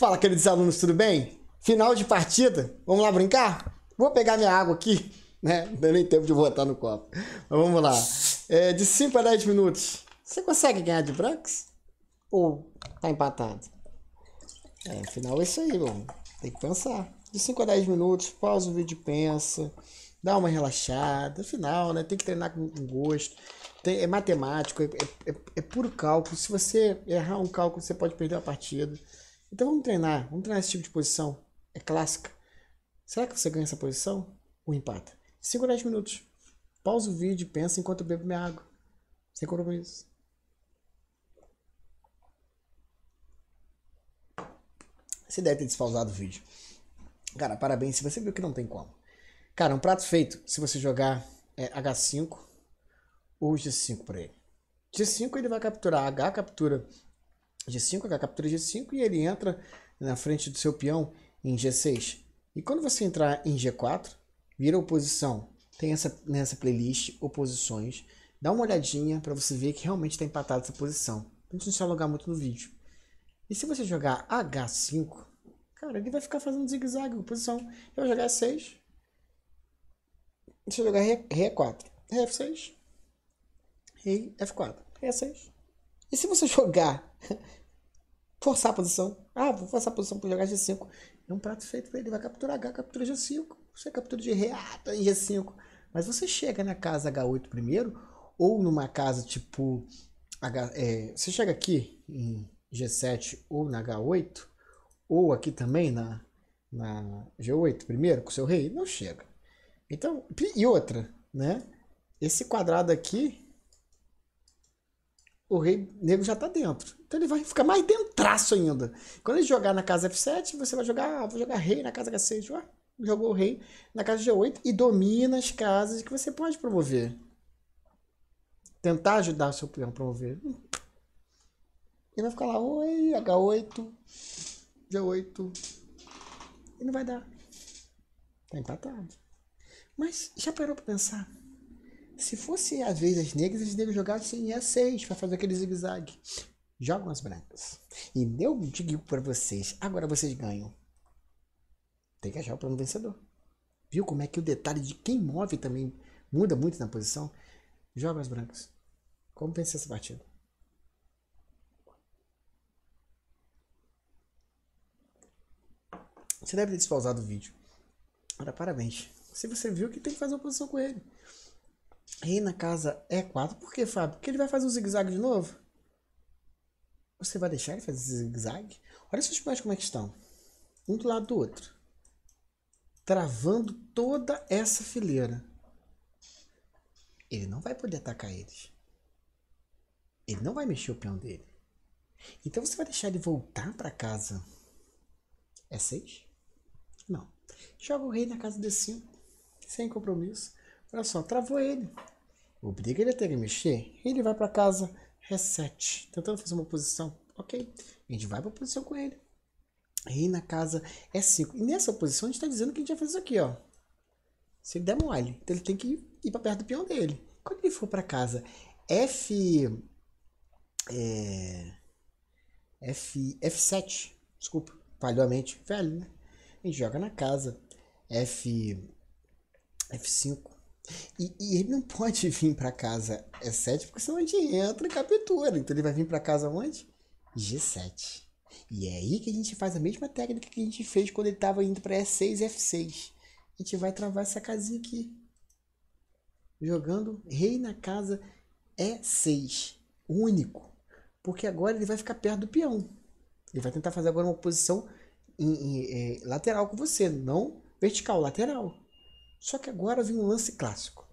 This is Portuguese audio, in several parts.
Fala, queridos alunos, tudo bem? Final de partida, vamos lá brincar? Vou pegar minha água aqui, né? Não deu nem tempo de botar no copo. Mas vamos lá. É, de 5 a 10 minutos, você consegue ganhar de brancos? Ou tá empatado? É, final é isso aí, mano. Tem que pensar. De 5 a 10 minutos, pausa o vídeo e pensa. Dá uma relaxada. É final, né? Tem que treinar com, gosto. Tem, é matemático, é, é, é, é puro cálculo. Se você errar um cálculo, você pode perder a partida. Então vamos treinar, vamos treinar esse tipo de posição. É clássica. Será que você ganha essa posição? Ou empata? 5 ou 10 minutos. Pausa o vídeo, pensa enquanto eu bebo minha água. Sem compromisso. Você deve ter despausado o vídeo. Cara, parabéns. Se você viu que não tem como. Cara, um prato feito se você jogar é, H5 ou G5 para ele. G5 ele vai capturar H, captura G5, a captura G5 e ele entra na frente do seu peão em G6. E quando você entrar em G4, vira oposição. Tem essa nessa playlist oposições. Dá uma olhadinha para você ver que realmente está empatada essa posição. A gente não se alongar muito no vídeo. E se você jogar H5, cara, ele vai ficar fazendo zigue-zague, oposição. Eu jogar E6. Deixa eu jogar Re, Re4. F6. Rei F4. Rei 6 e se você jogar, forçar a posição, ah, vou forçar a posição para jogar G5, é um prato feito para ele, vai capturar H, captura G5, você captura de reata em G5. Mas você chega na casa H8 primeiro, ou numa casa tipo. H, é, você chega aqui em G7 ou na H8, ou aqui também na, na G8 primeiro, com seu rei, não chega. Então, e outra, né? Esse quadrado aqui o rei negro já está dentro. Então ele vai ficar mais dentraço ainda. Quando ele jogar na casa F7, você vai jogar, vou jogar rei na casa H6, ó, jogou o rei na casa G8 e domina as casas que você pode promover. Tentar ajudar o seu peão a promover. Ele vai ficar lá, oi, H8, G8. E não vai dar. Tá empatado. Mas já parou para pensar? Se fosse às vezes as negras, as negras jogassem E6 para fazer aquele zigue-zague. Jogam as brancas. E eu digo para vocês, agora vocês ganham. Tem que achar o plano vencedor. Viu como é que o detalhe de quem move também muda muito na posição? Joga as brancas. Como pensa essa partida? Você deve ter despausado o vídeo. Ora, parabéns. Se você viu que tem que fazer uma posição com ele. Rei na casa E4. É Por que, Fábio? Porque ele vai fazer o um zigue-zague de novo. Você vai deixar ele fazer zigue-zague? Olha esses pés como é que estão. Um do lado do outro. Travando toda essa fileira. Ele não vai poder atacar eles. Ele não vai mexer o peão dele. Então você vai deixar ele voltar para casa. É 6? Não. Joga o rei na casa de 5 Sem compromisso. Olha só, travou ele. Obriga ele a ter que mexer. Ele vai para casa, reset, tentando fazer uma posição. Ok, a gente vai para posição com ele. E na casa é 5. E nessa posição a gente está dizendo que a gente já fez isso aqui, ó. Se ele der mole, então ele tem que ir para perto do peão dele. Quando ele for para casa, F. É, F, F7. Desculpa, falhou a mente. Velho, né? A gente joga na casa. F. F5. E, e ele não pode vir para casa E7, porque senão a gente entra e captura. Então ele vai vir para casa onde? G7. E é aí que a gente faz a mesma técnica que a gente fez quando ele estava indo para E6 F6. A gente vai travar essa casinha aqui. Jogando rei na casa E6. Único. Porque agora ele vai ficar perto do peão. Ele vai tentar fazer agora uma posição em, em, em, é, lateral com você, não vertical, lateral. Só que agora vem um lance clássico.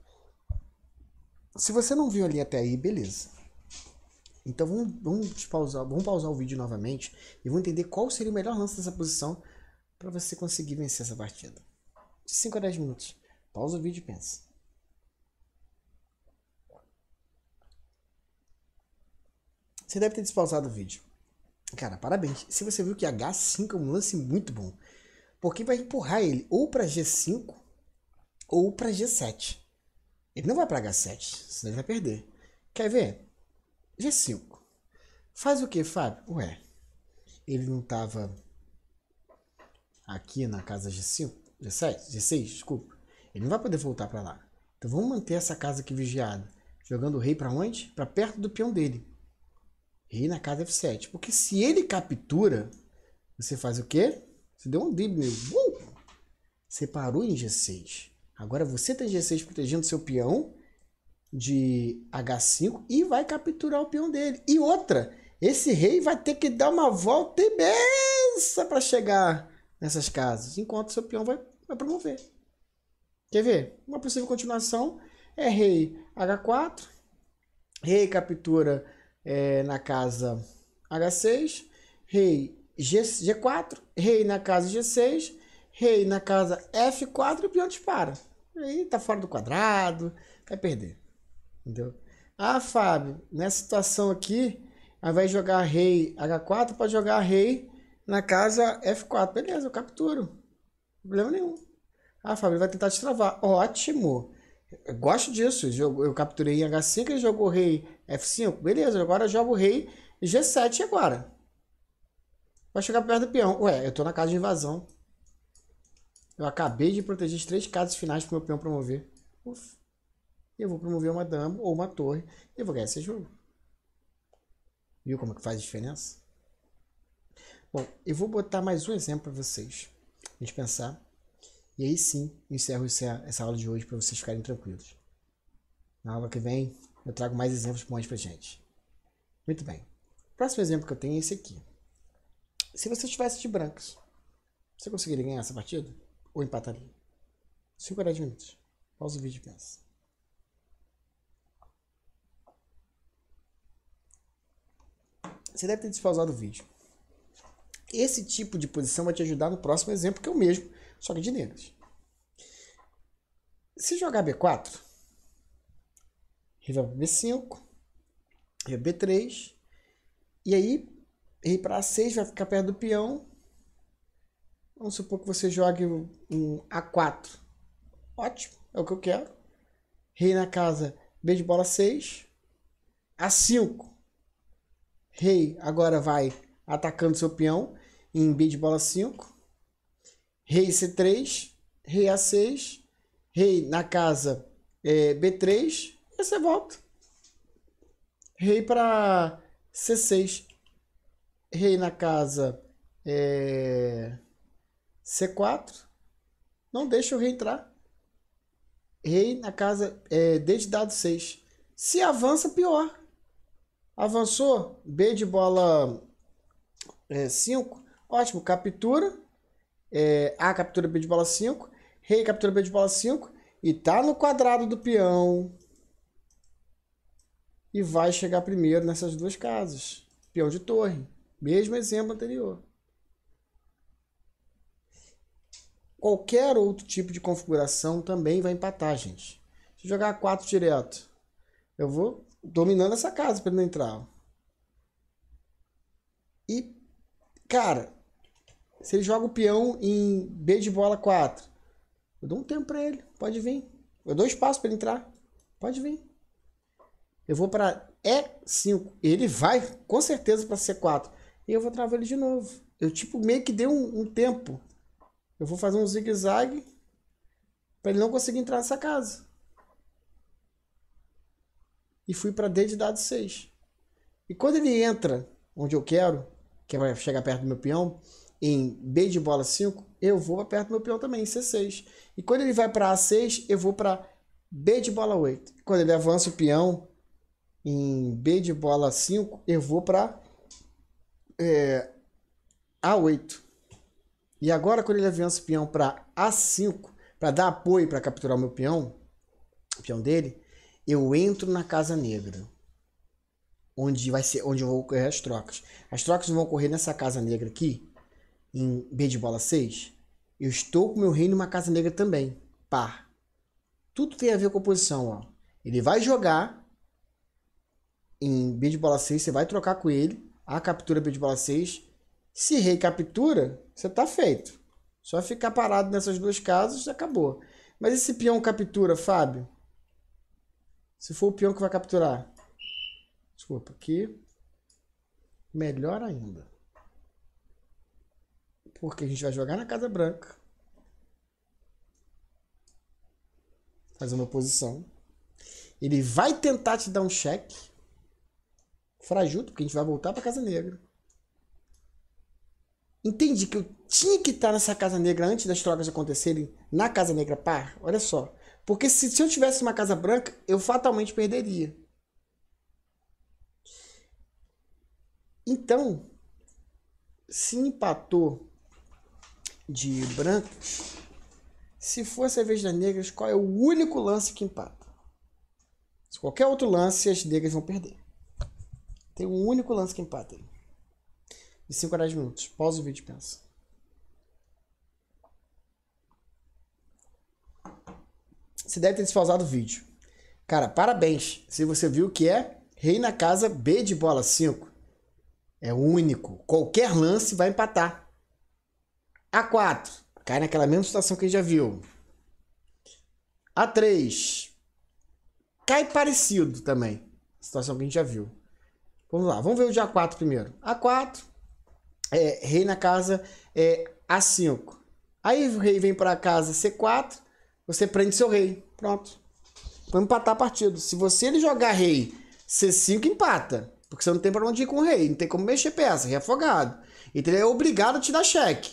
Se você não viu ali até aí, beleza. Então vamos, vamos, pausar, vamos pausar o vídeo novamente e vamos entender qual seria o melhor lance dessa posição para você conseguir vencer essa partida. De 5 a 10 minutos. Pausa o vídeo e pensa. Você deve ter despausado o vídeo. Cara, parabéns. Se você viu que H5 é um lance muito bom. Porque vai empurrar ele ou para G5 ou para G7. Ele não vai para H7, senão ele vai perder. Quer ver? G5. Faz o que, Fábio? Ué, ele não estava aqui na casa G5? G7? G6, desculpa. Ele não vai poder voltar para lá. Então vamos manter essa casa aqui vigiada. Jogando o rei para onde? Para perto do peão dele. Rei na casa F7. Porque se ele captura, você faz o quê? Você deu um drible. Uh! Separou em G6. Agora você tem G6 protegendo seu peão de H5 e vai capturar o peão dele. E outra, esse rei vai ter que dar uma volta imensa para chegar nessas casas, enquanto seu peão vai, vai promover. Quer ver? Uma possível continuação é rei H4, rei captura é, na casa H6, rei G, G4, rei na casa G6, rei na casa F4 e o peão dispara. Aí tá fora do quadrado, vai perder. Entendeu? Ah, Fábio, nessa situação aqui, ao invés de jogar rei H4, pode jogar rei na casa F4. Beleza, eu capturo. Não problema nenhum. Ah, Fábio, ele vai tentar destravar. Ótimo. Eu gosto disso. Eu capturei em H5, ele jogou rei F5. Beleza, agora eu jogo rei G7 agora. Vai chegar perto do peão. Ué, eu tô na casa de invasão. Eu acabei de proteger as três casas finais para o meu peão promover. Uf. Eu vou promover uma dama ou uma torre e vou ganhar esse jogo. Viu como é que faz diferença? Bom, eu vou botar mais um exemplo para vocês. A gente pensar. E aí sim, encerro essa aula de hoje para vocês ficarem tranquilos. Na aula que vem, eu trago mais exemplos bons para gente. Muito bem. O próximo exemplo que eu tenho é esse aqui. Se você estivesse de brancos, você conseguiria ganhar essa partida? ou empataria. 5 a 10 minutos. Pausa o vídeo e pensa. Você deve ter despausado o vídeo. Esse tipo de posição vai te ajudar no próximo exemplo, que é o mesmo, só que de negras. Se jogar B4, rei B5, rei B3, e aí rei para A6 vai ficar perto do peão, Vamos supor que você jogue um A4. Ótimo, é o que eu quero. Rei na casa, B de bola 6. A5. Rei agora vai atacando seu peão em B de bola 5. Rei C3, Rei A6, Rei na casa é, B3, e você volta. Rei para C6. Rei na casa é, C4, não deixa o rei entrar. Rei na casa, é, D de dado 6. Se avança, pior. Avançou, B de bola 5, é, ótimo, captura. É, A captura B de bola 5, rei captura B de bola 5 e tá no quadrado do peão. E vai chegar primeiro nessas duas casas. Peão de torre, mesmo exemplo anterior. Qualquer outro tipo de configuração também vai empatar, gente. Se jogar 4 direto, eu vou dominando essa casa para ele não entrar. E, cara, se ele joga o peão em B de bola 4, eu dou um tempo para ele, pode vir. Eu dou espaço para ele entrar, pode vir. Eu vou para E5, ele vai com certeza para C4. E eu vou travar ele de novo. Eu tipo meio que dei um, um tempo eu vou fazer um zigue-zague para ele não conseguir entrar nessa casa. E fui para D de dado 6. E quando ele entra onde eu quero, que vai chegar perto do meu peão, em B de bola 5, eu vou perto do meu peão também, em C6. E quando ele vai para A6, eu vou para B de bola 8. quando ele avança o peão em B de bola 5, eu vou para é, eh, A8. E agora, quando ele avança o peão para A5, para dar apoio para capturar o meu peão, o peão dele, eu entro na Casa Negra. Onde vai ser, onde vão ocorrer as trocas. As trocas vão ocorrer nessa Casa Negra aqui, em B de bola 6. Eu estou com meu rei numa Casa Negra também, par. Tudo tem a ver com a posição, ó. Ele vai jogar em B de bola 6, você vai trocar com ele. A captura B de bola 6. Se rei captura, você tá feito. Só ficar parado nessas duas casas, acabou. Mas esse peão captura, Fábio? Se for o peão que vai capturar. Desculpa, aqui. Melhor ainda. Porque a gente vai jogar na Casa Branca. Fazer uma posição. Ele vai tentar te dar um cheque. Frajuto, porque a gente vai voltar para Casa Negra entendi que eu tinha que estar nessa casa negra antes das trocas acontecerem na casa negra par, olha só. Porque se, se eu tivesse uma casa branca, eu fatalmente perderia. Então, se empatou de brancos, se fosse a das negras, qual é o único lance que empata? Se qualquer outro lance, as negras vão perder. Tem um único lance que empata aí de 5 a 10 minutos. Pausa o vídeo e pensa. Você deve ter desfalsado o vídeo. Cara, parabéns se você viu que é rei na casa B de bola 5. É único. Qualquer lance vai empatar. A4. Cai naquela mesma situação que a gente já viu. A3. Cai parecido também. Situação que a gente já viu. Vamos lá, vamos ver o de A4 primeiro. A4, é, rei na casa é, A5. Aí o rei vem para casa C4, você prende seu rei. Pronto. Vamos empatar a partida. Se você ele jogar rei C5, empata. Porque você não tem pra onde ir com o rei. Não tem como mexer peça, reafogado. Então ele é obrigado a te dar cheque.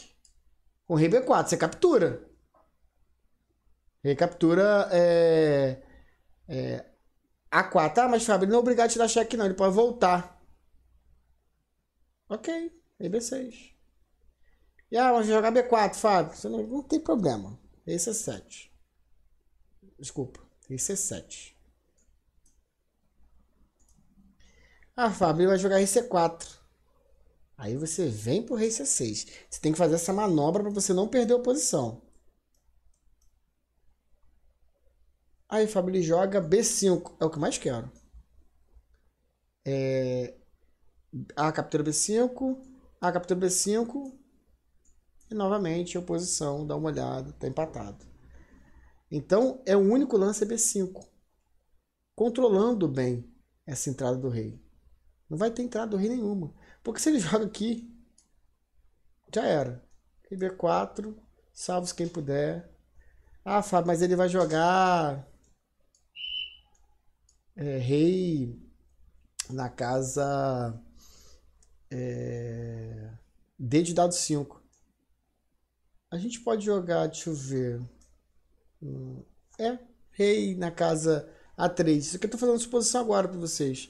Com rei B4, você captura. Rei captura é, é, A4. Ah, mas Fábio, ele não é obrigado a te dar cheque, não. Ele pode voltar. Ok e B6. E ah, vamos jogar B4, Fábio. Você não, não tem problema. b 7 é Desculpa, b 7 é Ah, Fábio, ele vai jogar c 4 Aí você vem pro rei C6. Você tem que fazer essa manobra para você não perder a posição. Aí, Fábio, ele joga B5. É o que mais quero. É... A captura B5. A ah, captura B5. E novamente a oposição, dá uma olhada, está empatado. Então é o único lance é B5. Controlando bem essa entrada do rei. Não vai ter entrada do rei nenhuma. Porque se ele joga aqui, já era. E B4, salvos quem puder. Ah, Fábio, mas ele vai jogar é, rei na casa é, D de dado 5. A gente pode jogar, deixa eu ver. É, rei na casa A3. Isso aqui eu estou fazendo suposição agora para vocês.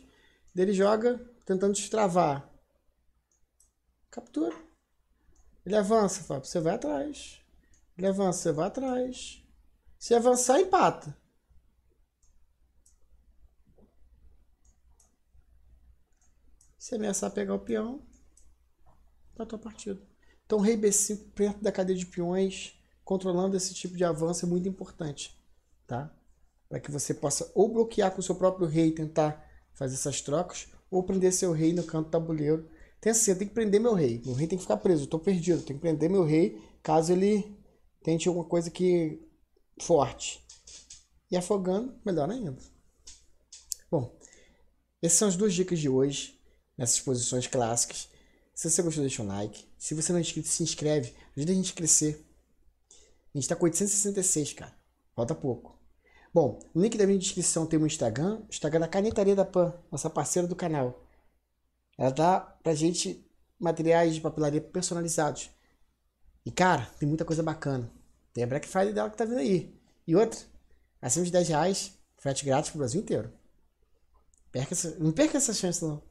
Ele joga tentando destravar. Captura. Ele avança, Fábio. Você vai atrás. Ele avança, você vai atrás. Se avançar, empata. Se ameaçar pegar o peão, da tá tua partida. Então, rei B5 perto da cadeia de peões, controlando esse tipo de avanço é muito importante, tá? Para que você possa ou bloquear com o seu próprio rei tentar fazer essas trocas, ou prender seu rei no canto do tabuleiro. Tem assim, eu tenho que prender meu rei. Meu rei tem que ficar preso, eu tô perdido. Eu tenho que prender meu rei caso ele tente alguma coisa que forte. E afogando, melhor ainda. Bom, essas são as duas dicas de hoje nessas posições clássicas. Se você gostou, deixa um like. Se você não é inscrito, se inscreve. Ajuda a gente a crescer. A gente tá com 866, cara. Falta pouco. Bom, no link da minha descrição tem o um Instagram. Instagram é da Canetaria da Pan, nossa parceira do canal. Ela dá pra gente materiais de papelaria personalizados. E, cara, tem muita coisa bacana. Tem a Black Friday dela que tá vindo aí. E outra, acima de 10 reais, frete grátis pro Brasil inteiro. Perca essa, não perca essa chance, não.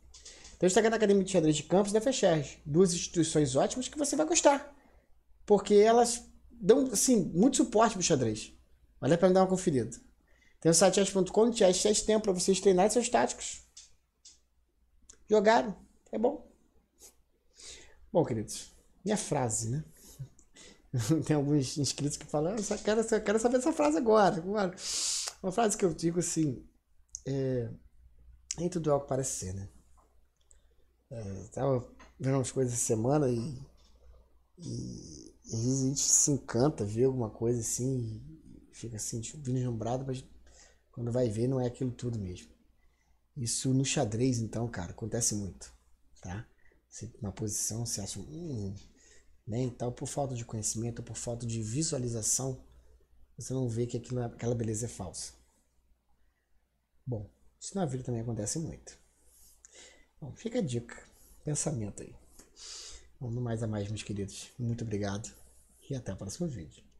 Então, tem o tá aqui na Academia de Xadrez de Campos e da né, FECHERG. Duas instituições ótimas que você vai gostar. Porque elas dão, assim, muito suporte pro xadrez. Vale a pena dar uma conferida. Tem o site chess.com, chess, chess tem para vocês treinarem seus táticos. Jogaram. É bom. Bom, queridos, minha frase, né? tem alguns inscritos que falam, ah, eu só quero, só quero saber essa frase agora, agora. Uma frase que eu digo assim, é... nem tudo é o que parece ser, né? É, tava vendo umas coisas essa semana e, e, e, às vezes a gente se encanta, ver alguma coisa assim, fica assim, tipo, vislumbrado, mas quando vai ver não é aquilo tudo mesmo. Isso no xadrez, então, cara, acontece muito, tá? Você, na posição, você acha, hum, né? por falta de conhecimento, por falta de visualização, você não vê que aquilo, aquela beleza é falsa. Bom, isso na vida também acontece muito. Bom, fica a dica. Pensamento aí. Bom, no mais a mais, meus queridos. Muito obrigado e até o próximo vídeo.